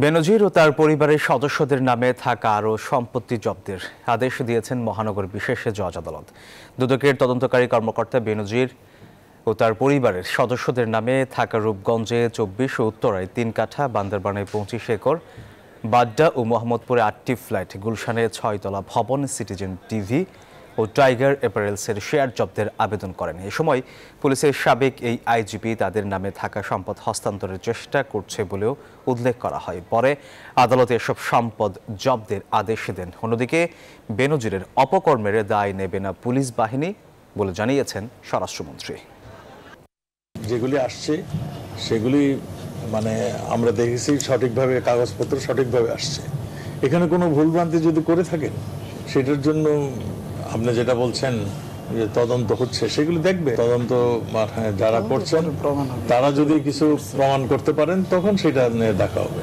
বেনজির ও তার পরিবারের সদস্যদের নামে থাকা আরও সম্পত্তি জব্দের আদেশ দিয়েছেন মহানগর বিশেষ জজ আদালত দুদকের তদন্তকারী কর্মকর্তা বেনজির ও তার পরিবারের সদস্যদের নামে থাকা রূপগঞ্জে চব্বিশ ও উত্তরায় তিন কাঠা বান্দরবানে পঁচিশ একর বাড্ডা ও মোহাম্মদপুরে আটটি ফ্ল্যাট গুলশানে ছয়তলা ভবন সিটিজেন টিভি ও টাইগার অ্যাপারেলসের শেয়ার জব্দের আবেদন করেন এ সময় পুলিশের সাবেক এই আইজিপি তাদের নামে থাকা সম্পদ হস্তান্তরের চেষ্টা করছে বলেও উল্লেখ করা হয় পরে আদালতে এসব সম্পদ জব্দের আদেশ দেন অন্যদিকে বেনজিরের অপকর্মের দায় নেবে না পুলিশ বাহিনী বলে জানিয়েছেন স্বরাষ্ট্রমন্ত্রী যেগুলি আসছে সেগুলি মানে আমরা দেখেছি সঠিকভাবে কাগজপত্র সঠিকভাবে আসছে এখানে কোনো ভুলভ্রান্তি যদি করে থাকেন সেটার জন্য আপনি যেটা বলছেন যে তদন্ত হচ্ছে সেগুলো দেখবে তদন্ত হ্যাঁ, যারা করছেন তারা যদি কিছু প্রমাণ করতে পারেন তখন সেটা নিয়ে দেখা হবে